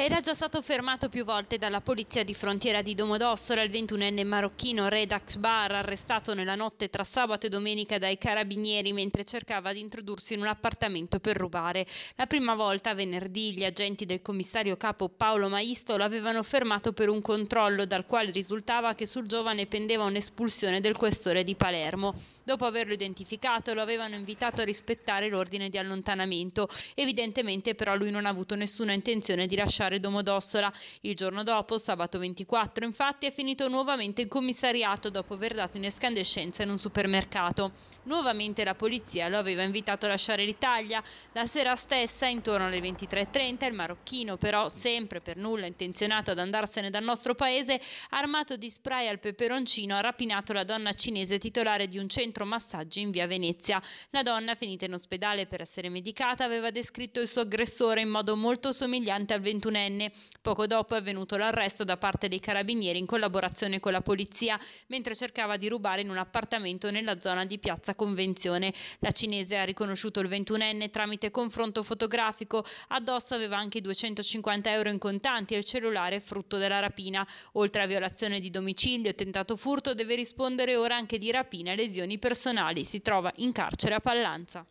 Era già stato fermato più volte dalla polizia di frontiera di Domodossola il 21enne marocchino Redax Bar, arrestato nella notte tra sabato e domenica dai carabinieri mentre cercava di introdursi in un appartamento per rubare. La prima volta, venerdì, gli agenti del commissario capo Paolo Maisto lo avevano fermato per un controllo dal quale risultava che sul giovane pendeva un'espulsione del questore di Palermo. Dopo averlo identificato lo avevano invitato a rispettare l'ordine di allontanamento. Evidentemente però lui non ha avuto nessuna intenzione di lasciare lasciare Domodossola. Il giorno dopo, sabato 24, infatti, è finito nuovamente in commissariato dopo aver dato in escandescenza in un supermercato. Nuovamente la polizia lo aveva invitato a lasciare l'Italia. La sera stessa, intorno alle 23.30, il marocchino, però sempre per nulla intenzionato ad andarsene dal nostro paese, armato di spray al peperoncino, ha rapinato la donna cinese titolare di un centro massaggi in via Venezia. La donna, finita in ospedale per essere medicata, aveva descritto il suo aggressore in modo molto somigliante al 21 diciannovenne. Poco dopo è avvenuto l'arresto da parte dei carabinieri in collaborazione con la polizia, mentre cercava di rubare in un appartamento nella zona di Piazza Convenzione. La cinese ha riconosciuto il 21enne tramite confronto fotografico. Addosso aveva anche 250 euro in contanti e il cellulare frutto della rapina. Oltre a violazione di domicilio e tentato furto, deve rispondere ora anche di rapina e lesioni personali. Si trova in carcere a Pallanza.